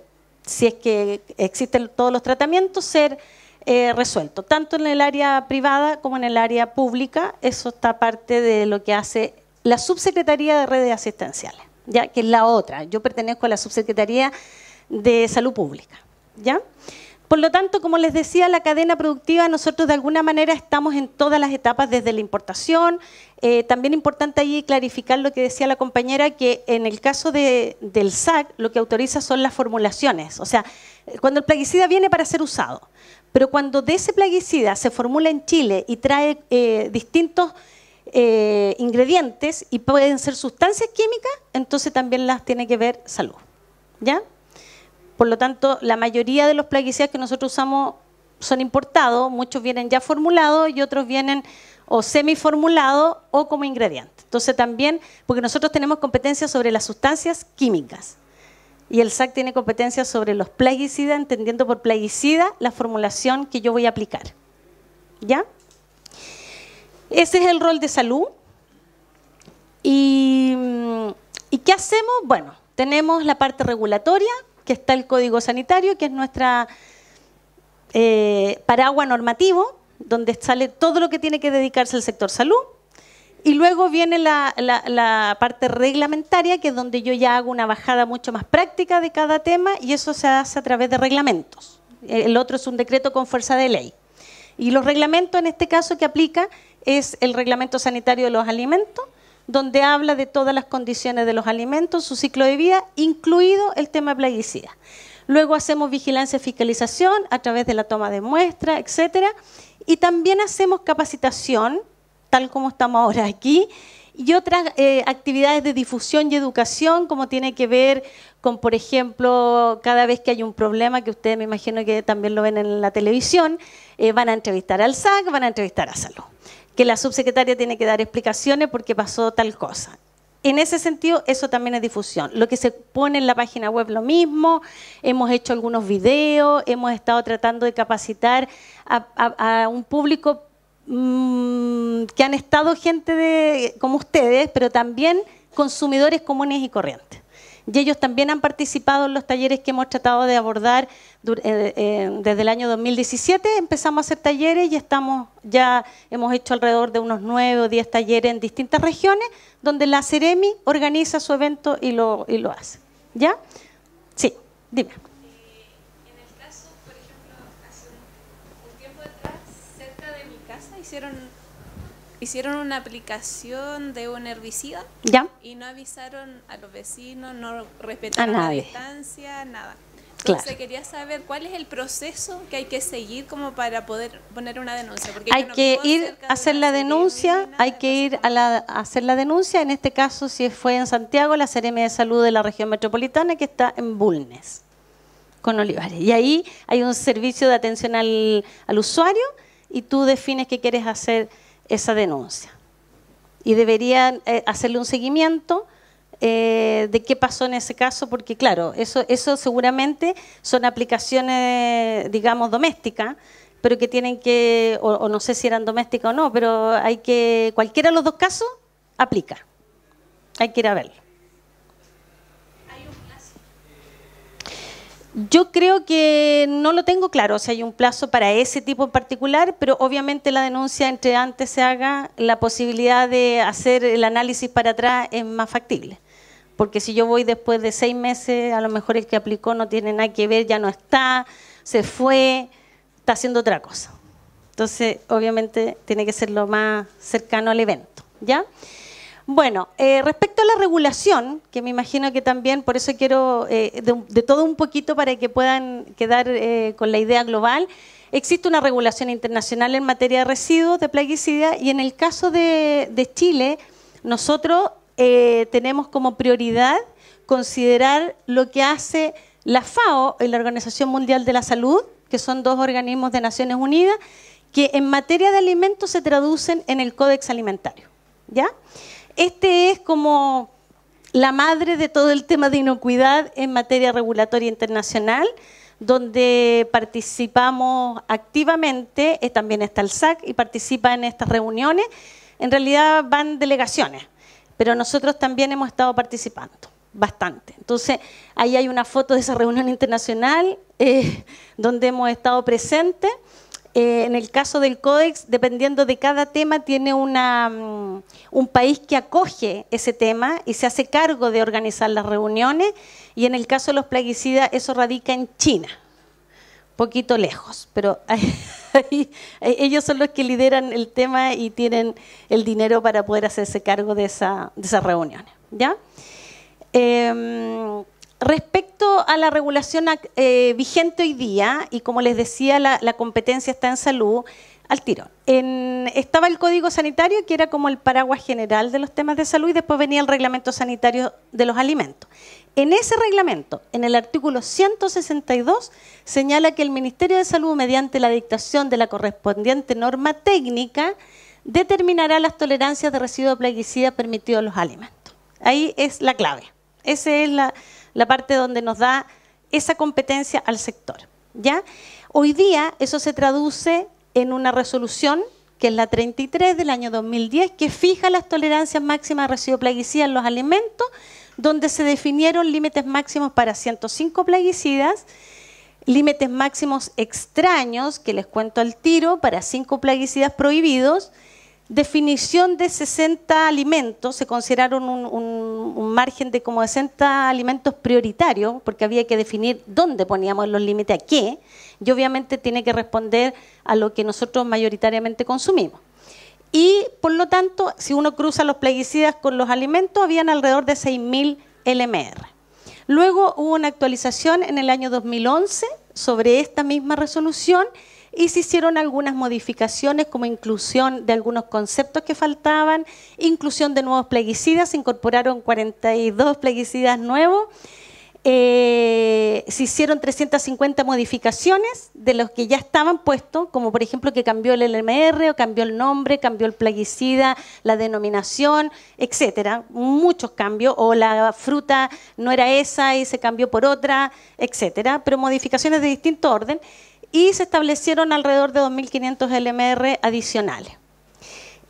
si es que existen todos los tratamientos, ser... Eh, resuelto, tanto en el área privada como en el área pública. Eso está parte de lo que hace la subsecretaría de redes asistenciales, ya que es la otra. Yo pertenezco a la subsecretaría de salud pública, ¿ya? Por lo tanto, como les decía, la cadena productiva, nosotros de alguna manera estamos en todas las etapas, desde la importación. Eh, también importante ahí clarificar lo que decía la compañera, que en el caso de, del SAC, lo que autoriza son las formulaciones. O sea, cuando el plaguicida viene para ser usado, pero cuando de ese plaguicida se formula en Chile y trae eh, distintos eh, ingredientes y pueden ser sustancias químicas, entonces también las tiene que ver salud. ¿Ya? Por lo tanto, la mayoría de los plaguicidas que nosotros usamos son importados, muchos vienen ya formulados y otros vienen o semi semiformulados o como ingrediente Entonces también, porque nosotros tenemos competencia sobre las sustancias químicas y el SAC tiene competencia sobre los plaguicidas, entendiendo por plaguicida la formulación que yo voy a aplicar. ¿Ya? Ese es el rol de salud. Mm, y, qué hacemos? Bueno, tenemos la parte regulatoria, que está el Código Sanitario, que es nuestra eh, paraguas normativo, donde sale todo lo que tiene que dedicarse al sector salud. Y luego viene la, la, parte reglamentaria, que es donde yo ya hago una bajada mucho más práctica de cada tema y eso se hace a través de reglamentos. El otro es un decreto con fuerza de ley. Y los reglamentos en este caso que aplica es el reglamento sanitario de los alimentos, donde habla de todas las condiciones de los alimentos, su ciclo de vida, incluido el tema plaguicida. Luego hacemos vigilancia y fiscalización a través de la toma de muestras, etcétera, y también hacemos capacitación, tal como estamos ahora aquí, y otras eh, actividades de difusión y educación, como tiene que ver con, por ejemplo, cada vez que hay un problema, que ustedes me imagino que también lo ven en la televisión, eh, van a entrevistar al SAC, van a entrevistar a Salud que la subsecretaria tiene que dar explicaciones porque pasó tal cosa. En ese sentido, eso también es difusión. Lo que se pone en la página web lo mismo, hemos hecho algunos videos, hemos estado tratando de capacitar a, un público mm, que han estado gente de, como ustedes, pero también consumidores comunes y corrientes y ellos también han participado en los talleres que hemos tratado de abordar eh, eh, desde el año 2017. Empezamos a hacer talleres y estamos ya hemos hecho alrededor de unos 9 o 10 talleres en distintas regiones donde la Ceremi organiza su evento y lo, y lo hace. ¿Ya? Sí, dime. hicieron hicieron una aplicación de un herbicida y no avisaron a los vecinos, no respetaron la distancia, nada. Entonces quería saber cuál es el proceso que hay que seguir como para poder poner una denuncia. hay que ir a hacer la denuncia, hay que ir a, hacer la denuncia, en este caso si fue en Santiago, la CRM de Salud de la región metropolitana que está en Bulnes, con Olivares. Y ahí hay un servicio de atención al, al usuario y tú defines qué quieres hacer esa denuncia. Y deberían eh, hacerle un seguimiento eh, de qué pasó en ese caso, porque claro, eso, eso seguramente son aplicaciones, digamos, domésticas, pero que tienen que, o no sé si eran domésticas o no, pero hay que, cualquiera de los dos casos aplica. Hay que ir a verlo. Yo creo que no lo tengo claro, o sea, hay un plazo para ese tipo en particular, pero obviamente la denuncia entre antes se haga, la posibilidad de hacer el análisis para atrás es más factible. Porque si yo voy después de seis meses, a lo mejor el que aplicó no tiene nada que ver, ya no está, se fue, está haciendo otra cosa. Entonces, obviamente, tiene que ser lo más cercano al evento, ¿ya? Bueno, eh, respecto a la regulación, que me imagino que también, por eso quiero eh, de, todo un poquito para que puedan quedar eh, con la idea global, existe una regulación internacional en materia de residuos, de plaguicida y en el caso de, Chile, nosotros tenemos como prioridad considerar lo que hace la FAO y la Organización Mundial de la Salud, que son dos organismos de Naciones Unidas, que en materia de alimentos se traducen en el Códex Alimentario. ¿Ya? Este es como la madre de todo el tema de inocuidad en materia regulatoria internacional, donde participamos activamente, también está el SAC y participa en estas reuniones. En realidad van delegaciones, pero nosotros también hemos estado participando bastante. Entonces, ahí hay una foto de esa reunión internacional eh, donde hemos estado presentes eh, en el caso del Códex, dependiendo de cada tema, tiene una, mm, un país que acoge ese tema y se hace cargo de organizar las reuniones. Y en el caso de los plaguicidas, eso radica en China, poquito lejos, pero ellos son los que lideran el tema y tienen el dinero para poder hacerse cargo de, esas reuniones. ¿ya? Em, Respecto a la regulación eh, vigente hoy día, y como les decía, la, competencia está en salud, al tiro. estaba el Código Sanitario, que era como el paraguas general de los temas de salud, y después venía el Reglamento Sanitario de los Alimentos. En ese reglamento, en el artículo 162, señala que el Ministerio de Salud, mediante la dictación de la correspondiente norma técnica, determinará las tolerancias de residuos plaguicidas permitidos en los alimentos. Ahí es la clave. Esa es la, la parte donde nos da esa competencia al sector. ¿ya? Hoy día eso se traduce en una resolución que es la 33 del año 2010, que fija las tolerancias máximas de residuos plaguicidas en los alimentos, donde se definieron límites máximos para 105 plaguicidas, límites máximos extraños, que les cuento al tiro, para 5 plaguicidas prohibidos, definición de 60 alimentos, se consideraron un, margen de como 60 alimentos prioritarios, porque había que definir dónde poníamos los límites, a qué, y obviamente tiene que responder a lo que nosotros mayoritariamente consumimos. Y por lo tanto, si uno cruza los plaguicidas con los alimentos, habían alrededor de 6.000 LMR. Luego hubo una actualización en el año 2011 sobre esta misma resolución y se hicieron algunas modificaciones como inclusión de algunos conceptos que faltaban, inclusión de nuevos plaguicidas, se incorporaron 42 plaguicidas nuevos, eh, se hicieron 350 modificaciones de los que ya estaban puestos, como por ejemplo que cambió el LMR o cambió el nombre, cambió el plaguicida, la denominación, etcétera, muchos cambios, o la fruta no era esa y se cambió por otra, etcétera, pero modificaciones de distinto orden y se establecieron alrededor de 2.500 LMR adicionales.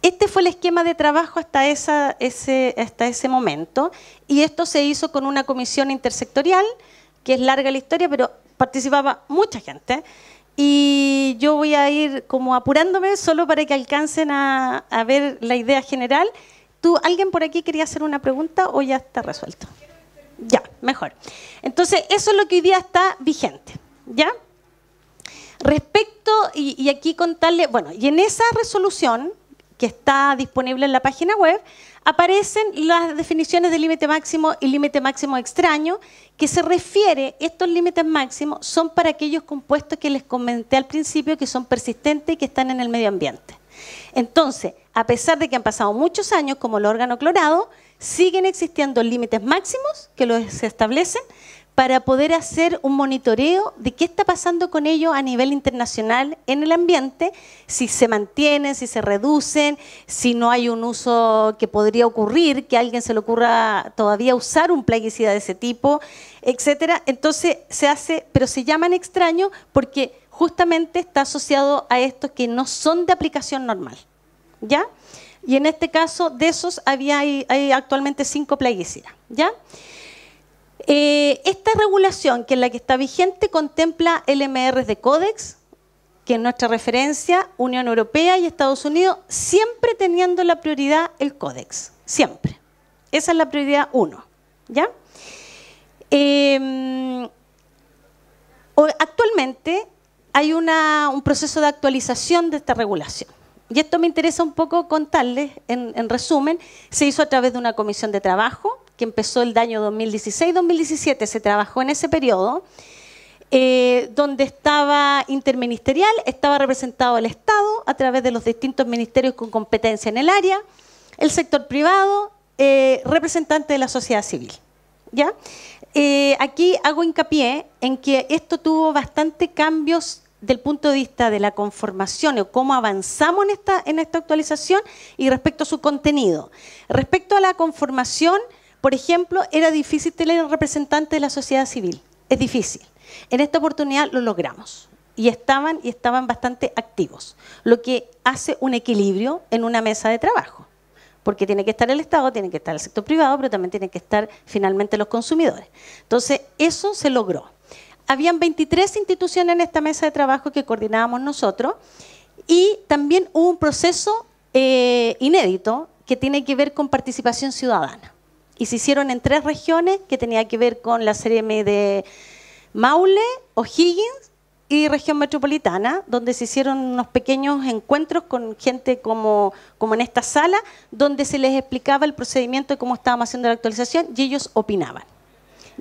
Este fue el esquema de trabajo hasta, esa, ese, hasta ese momento y esto se hizo con una comisión intersectorial, que es larga la historia, pero participaba mucha gente y yo voy a ir como apurándome solo para que alcancen a, ver la idea general. ¿Tú, alguien por aquí quería hacer una pregunta o ya está resuelto? Ya, mejor. Entonces, eso es lo que hoy día está vigente, ¿ya? Respecto, y, aquí contarle, bueno, y en esa resolución que está disponible en la página web, aparecen las definiciones de límite máximo y límite máximo extraño, que se refiere, estos límites máximos son para aquellos compuestos que les comenté al principio que son persistentes y que están en el medio ambiente. Entonces, a pesar de que han pasado muchos años como el órgano clorado, siguen existiendo límites máximos que los establecen para poder hacer un monitoreo de qué está pasando con ellos a nivel internacional en el ambiente, si se mantienen, si se reducen, si no hay un uso que podría ocurrir, que a alguien se le ocurra todavía usar un plaguicida de ese tipo, etcétera. Entonces se hace, pero se llaman extraño porque justamente está asociado a estos que no son de aplicación normal. ¿Ya? Y en este caso, de esos había, hay, actualmente cinco plaguicidas. ¿Ya? Eh, esta regulación, que es la que está vigente, contempla LMRs de Códex, que es nuestra referencia, Unión Europea y Estados Unidos, siempre teniendo la prioridad el Códex, siempre. Esa es la prioridad uno, ¿ya? Em, actualmente hay un proceso de actualización de esta regulación. Y esto me interesa un poco contarles, en resumen, se hizo a través de una comisión de trabajo que empezó el año 2016-2017, se trabajó en ese periodo, eh, donde estaba interministerial, estaba representado el Estado a través de los distintos ministerios con competencia en el área, el sector privado, eh, representante de la sociedad civil. ¿ya? Eh, aquí hago hincapié en que esto tuvo bastante cambios del punto de vista de la conformación o cómo avanzamos en esta, en esta actualización y respecto a su contenido. Respecto a la conformación, por ejemplo, era difícil tener representante de la sociedad civil, es difícil. En esta oportunidad lo logramos y estaban y estaban bastante activos, lo que hace un equilibrio en una mesa de trabajo, porque tiene que estar el Estado, tiene que estar el sector privado, pero también tienen que estar finalmente los consumidores. Entonces, eso se logró. Habían 23 instituciones en esta mesa de trabajo que coordinábamos nosotros y también hubo un proceso eh, inédito que tiene que ver con participación ciudadana y se hicieron en tres regiones que tenía que ver con la M de Maule, O'Higgins y región metropolitana, donde se hicieron unos pequeños encuentros con gente como, como en esta sala, donde se les explicaba el procedimiento de cómo estábamos haciendo la actualización y ellos opinaban.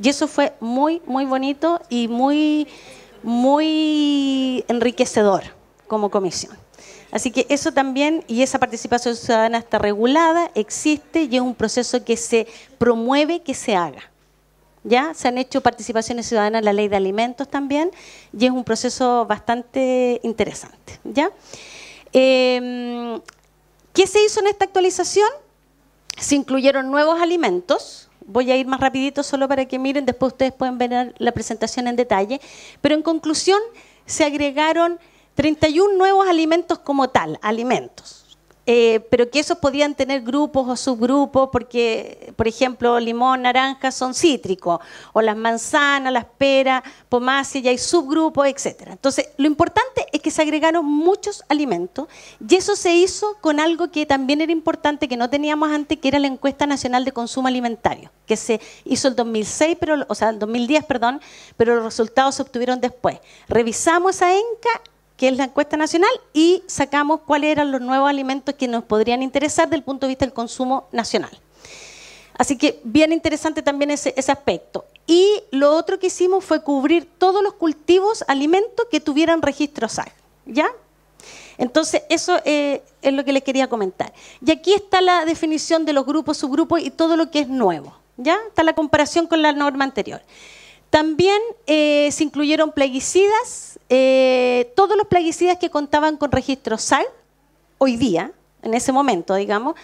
Y eso fue muy, muy bonito y muy, muy enriquecedor como comisión. Así que eso también, y esa participación ciudadana está regulada, existe y es un proceso que se promueve que se haga. ¿Ya? Se han hecho participaciones ciudadanas en la ley de alimentos también y es un proceso bastante interesante. ¿ya? Em, ¿Qué se hizo en esta actualización? Se incluyeron nuevos alimentos. Voy a ir más rapidito solo para que miren, después ustedes pueden ver la presentación en detalle. Pero en conclusión, se agregaron 31 nuevos alimentos como tal, alimentos. Eh, pero que esos podían tener grupos o subgrupos, porque, por ejemplo, limón, naranja son cítricos, o las manzanas, las peras, pomacia, y hay subgrupos, etc. Entonces, lo importante es que se agregaron muchos alimentos, y eso se hizo con algo que también era importante, que no teníamos antes, que era la encuesta nacional de consumo alimentario, que se hizo el 2006, pero, sea, el 2010, perdón, pero los resultados se obtuvieron después. Revisamos a ENCA que es la encuesta nacional, y sacamos cuáles eran los nuevos alimentos que nos podrían interesar desde el punto de vista del consumo nacional. Así que bien interesante también ese, aspecto. Y lo otro que hicimos fue cubrir todos los cultivos, alimentos que tuvieran registro SAG. ¿Ya? Entonces, eso eh, es lo que les quería comentar. Y aquí está la definición de los grupos, subgrupos y todo lo que es nuevo. ¿Ya? Está la comparación con la norma anterior. También eh, se incluyeron plaguicidas, eh, todos los plaguicidas que contaban con registro SAL, hoy día, en ese momento, digamos,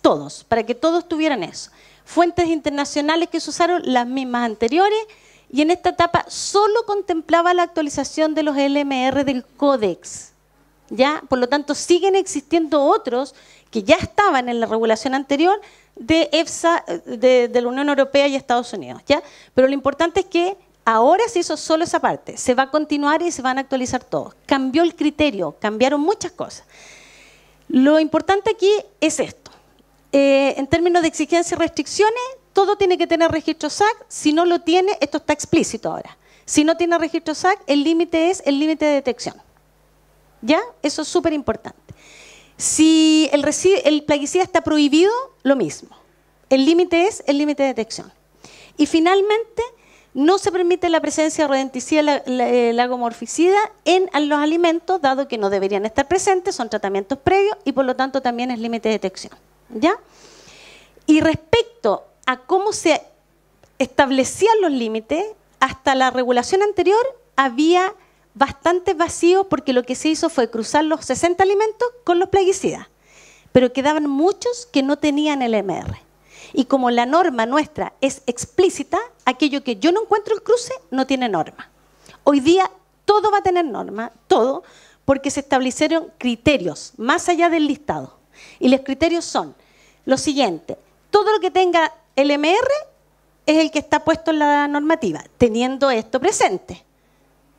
todos, para que todos tuvieran eso. Fuentes internacionales que se usaron, las mismas anteriores, y en esta etapa solo contemplaba la actualización de los LMR del Codex. ¿ya? Por lo tanto, siguen existiendo otros que ya estaban en la regulación anterior, de EFSA de, la Unión Europea y Estados Unidos, ¿ya? Pero lo importante es que ahora se hizo solo esa parte, se va a continuar y se van a actualizar todos. Cambió el criterio, cambiaron muchas cosas. Lo importante aquí es esto. Eh, en términos de exigencias y restricciones, todo tiene que tener registro SAC, si no lo tiene, esto está explícito ahora. Si no tiene registro SAC, el límite es el límite de detección. ¿Ya? Eso es súper importante. Si el, plaguicida está prohibido, lo mismo. El límite es el límite de detección. Y finalmente, no se permite la presencia de rodenticida lagomorficida eh, en los alimentos, dado que no deberían estar presentes, son tratamientos previos y por lo tanto también es límite de detección. ¿ya? Y respecto a cómo se establecían los límites, hasta la regulación anterior había bastante vacío porque lo que se hizo fue cruzar los 60 alimentos con los plaguicidas, pero quedaban muchos que no tenían el MR. Y como la norma nuestra es explícita, aquello que yo no encuentro el cruce no tiene norma. Hoy día todo va a tener norma, todo, porque se establecieron criterios más allá del listado. Y los criterios son lo siguiente, todo lo que tenga el MR es el que está puesto en la normativa, teniendo esto presente.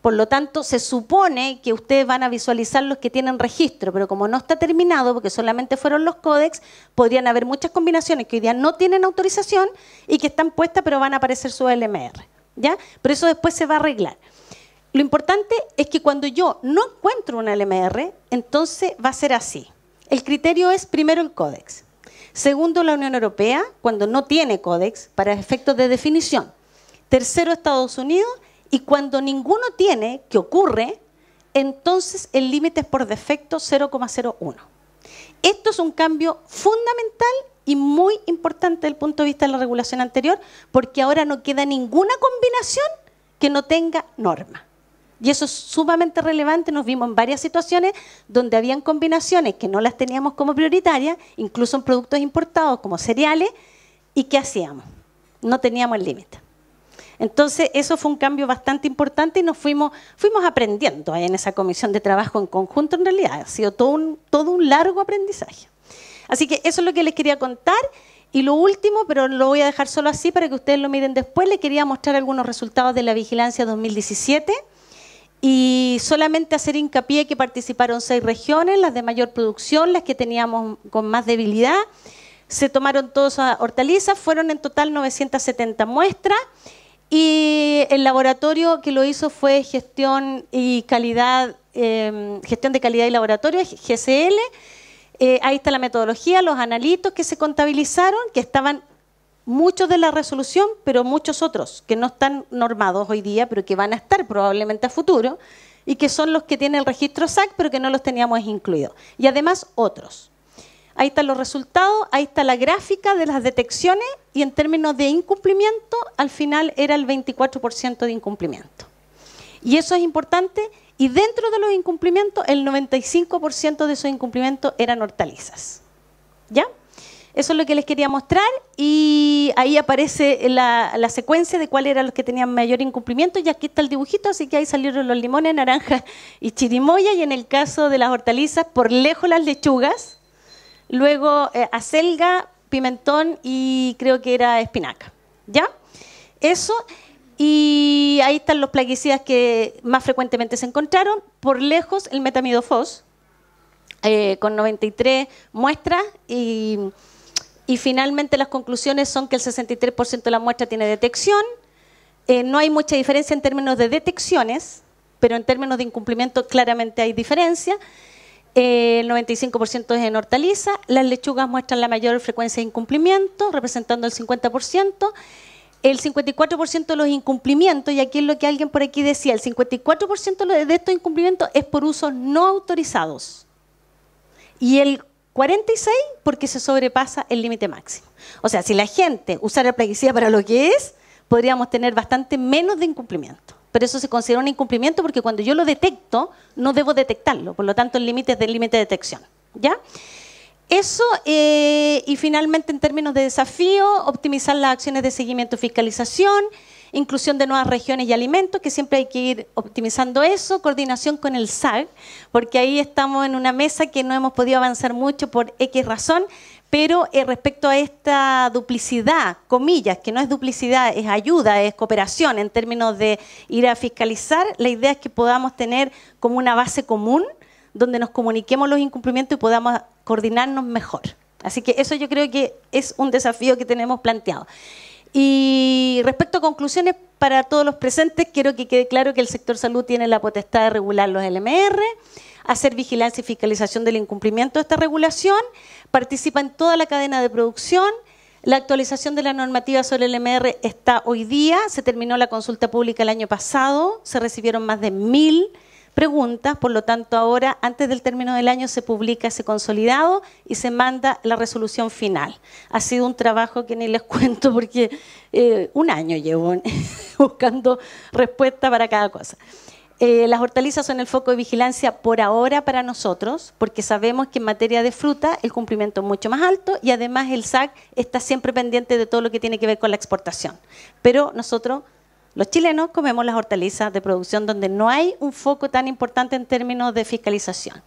Por lo tanto, se supone que ustedes van a visualizar los que tienen registro, pero como no está terminado, porque solamente fueron los códex, podrían haber muchas combinaciones que hoy día no tienen autorización y que están puestas, pero van a aparecer su LMR. ¿ya? Pero eso después se va a arreglar. Lo importante es que cuando yo no encuentro un LMR, entonces va a ser así. El criterio es primero el códex. Segundo, la Unión Europea, cuando no tiene códex, para efectos de definición. Tercero, Estados Unidos y cuando ninguno tiene, que ocurre, entonces el límite es por defecto 0,01. Esto es un cambio fundamental y muy importante desde el punto de vista de la regulación anterior, porque ahora no queda ninguna combinación que no tenga norma. Y eso es sumamente relevante, nos vimos en varias situaciones donde habían combinaciones que no las teníamos como prioritarias, incluso en productos importados como cereales, y ¿qué hacíamos? No teníamos el límite. Entonces, eso fue un cambio bastante importante y nos fuimos, fuimos aprendiendo en esa comisión de trabajo en conjunto, en realidad. Ha sido todo un, todo un largo aprendizaje. Así que eso es lo que les quería contar. Y lo último, pero lo voy a dejar solo así para que ustedes lo miren después, les quería mostrar algunos resultados de la vigilancia 2017 y solamente hacer hincapié que participaron seis regiones, las de mayor producción, las que teníamos con más debilidad. Se tomaron todas hortalizas, fueron en total 970 muestras y el laboratorio que lo hizo fue gestión y calidad, em, gestión de calidad y laboratorio, GCL. Eh, ahí está la metodología, los analitos que se contabilizaron, que estaban muchos de la resolución, pero muchos otros que no están normados hoy día, pero que van a estar probablemente a futuro, y que son los que tiene el registro SAC, pero que no los teníamos incluidos. Y además otros. Ahí están los resultados, ahí está la gráfica de las detecciones y en términos de incumplimiento, al final era el 24% de incumplimiento. Y eso es importante y dentro de los incumplimientos, el 95% de esos incumplimientos eran hortalizas. ¿Ya? Eso es lo que les quería mostrar y ahí aparece la, secuencia de cuáles eran los que tenían mayor incumplimiento y aquí está el dibujito, así que ahí salieron los limones, naranjas y chirimoya y en el caso de las hortalizas, por lejos las lechugas, luego eh, acelga, pimentón y creo que era espinaca. ¿Ya? Eso. Y ahí están los plaguicidas que más frecuentemente se encontraron. Por lejos, el metamidofos, eh, con 93 muestras. Y, finalmente las conclusiones son que el 63% de la muestra tiene detección. Eh, no hay mucha diferencia en términos de detecciones, pero en términos de incumplimiento claramente hay diferencia. Eh, el 95% es en hortaliza, las lechugas muestran la mayor frecuencia de incumplimiento, representando el 50%, el 54% de los incumplimientos, y aquí es lo que alguien por aquí decía, el 54% de estos incumplimientos es por usos no autorizados, y el 46% porque se sobrepasa el límite máximo. O sea, si la gente usara el plaguicida para lo que es, podríamos tener bastante menos de incumplimiento pero eso se considera un incumplimiento porque cuando yo lo detecto, no debo detectarlo, por lo tanto el límite es del límite de detección. ¿Ya? Eso eh, y finalmente en términos de desafío, optimizar las acciones de seguimiento y fiscalización, inclusión de nuevas regiones y alimentos, que siempre hay que ir optimizando eso, coordinación con el SAG, porque ahí estamos en una mesa que no hemos podido avanzar mucho por X razón, pero eh, respecto a esta duplicidad, comillas, que no es duplicidad, es ayuda, es cooperación en términos de ir a fiscalizar, la idea es que podamos tener como una base común donde nos comuniquemos los incumplimientos y podamos coordinarnos mejor. Así que eso yo creo que es un desafío que tenemos planteado. Y respecto a conclusiones para todos los presentes, quiero que quede claro que el sector salud tiene la potestad de regular los LMR, hacer vigilancia y fiscalización del incumplimiento de esta regulación, participa en toda la cadena de producción, la actualización de la normativa sobre el LMR está hoy día, se terminó la consulta pública el año pasado, se recibieron más de mil preguntas, por lo tanto ahora, antes del término del año, se publica ese consolidado y se manda la resolución final. Ha sido un trabajo que ni les cuento porque eh, un año llevo buscando respuesta para cada cosa. Eh, las hortalizas son el foco de vigilancia por ahora para nosotros, porque sabemos que en materia de fruta el cumplimiento es mucho más alto y además el SAC está siempre pendiente de todo lo que tiene que ver con la exportación. Pero nosotros los chilenos comemos las hortalizas de producción donde no hay un foco tan importante en términos de fiscalización.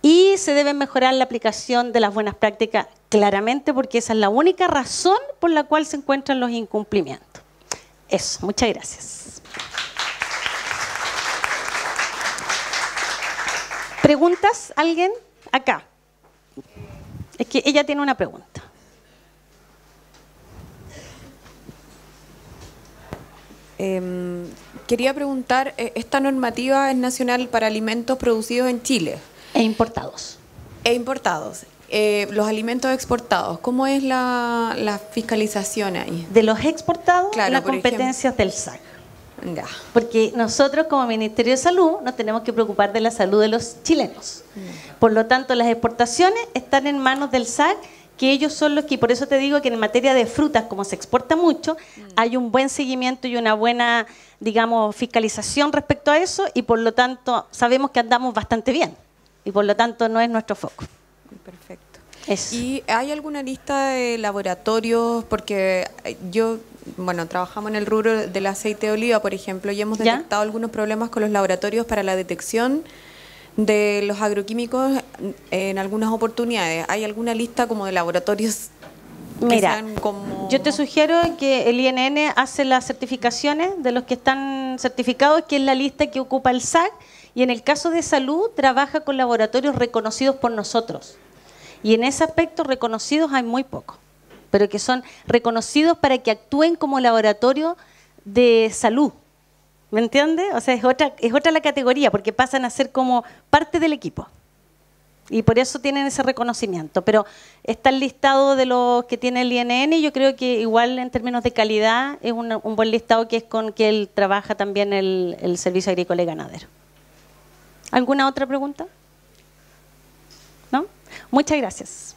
Y se debe mejorar la aplicación de las buenas prácticas claramente porque esa es la única razón por la cual se encuentran los incumplimientos. Eso, muchas gracias. ¿Preguntas? ¿Alguien? Acá. Es que ella tiene una pregunta. Em, quería preguntar, eh, esta normativa es nacional para alimentos producidos en Chile. E importados. E importados. Eh, los alimentos exportados, ¿cómo es la, fiscalización ahí? De los exportados, las competencias del SAC. Porque nosotros como Ministerio de Salud nos tenemos que preocupar de la salud de los chilenos. Mm. Por lo tanto, las exportaciones están en manos del SAC que ellos son los que, y por eso te digo que en materia de frutas, como se exporta mucho, mm. hay un buen seguimiento y una buena, digamos, fiscalización respecto a eso y por lo tanto sabemos que andamos bastante bien y por lo tanto no es nuestro foco. Perfecto. ¿Y hay alguna lista de laboratorios? Porque eh, yo, bueno, trabajamos en el rubro del aceite de oliva, por ejemplo, y hemos detectado algunos problemas con los laboratorios para la detección de los agroquímicos en algunas oportunidades? ¿Hay alguna lista como de laboratorios? Mira, como... yo te sugiero que el INN hace las certificaciones de los que están certificados, que es la lista que ocupa el SAC, y en el caso de salud trabaja con laboratorios reconocidos por nosotros. Y en ese aspecto reconocidos hay muy pocos, pero que son reconocidos para que actúen como laboratorio de salud ¿Me entiende? O sea, es otra, es otra la categoría porque pasan a ser como parte del equipo. Y por eso tienen ese reconocimiento. Pero está el listado de los que tiene el INN y yo creo que igual en términos de calidad es un, buen listado que es con que él trabaja también el, el Servicio Agrícola y Ganadero. ¿Alguna otra pregunta? ¿No? Muchas gracias.